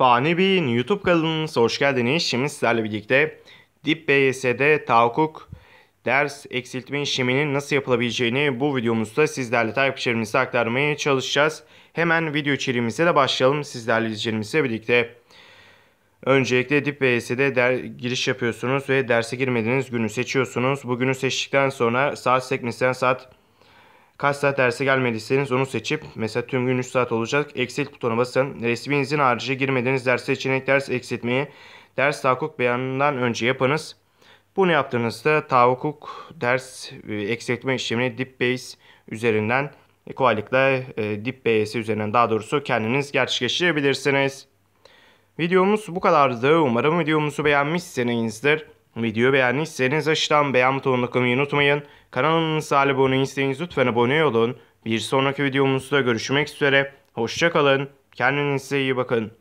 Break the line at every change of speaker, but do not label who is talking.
Fani Bey'in YouTube kanalına hoş geldiniz. Şimdi sizlerle birlikte Dip BYS'de tavuk ders eksiltme işleminin nasıl yapılabileceğini bu videomuzda sizlerle takipçilerimize aktarmaya çalışacağız. Hemen video içeriğimize de başlayalım sizlerle izleyicilerimizle birlikte. Öncelikle Dip BYS'de giriş yapıyorsunuz ve derse girmediğiniz günü seçiyorsunuz. Bu günü seçtikten sonra saat sekmesinden saat Kaç saat derse gelmediyseniz onu seçip mesela tüm gün 3 saat olacak eksilt butona basın. Resminizin harici girmediğiniz ders seçenek ders eksiltmeyi ders tahakkuk beyanından önce yapınız. Bunu yaptığınızda tahakkuk ders e, eksiltme işlemini base üzerinden e, kolaylıkla e, base üzerinden daha doğrusu kendiniz gerçekleştirebilirsiniz. Videomuz bu kadardı. Umarım videomuzu beğenmişsinizdir. Video beğendiyseniz aşağıdan beğen butonuna tıklamayı unutmayın. Kanalımıza abone isteyiniz lütfen abone olun. Bir sonraki videomuzda görüşmek üzere. Hoşçakalın. Kendinize iyi bakın.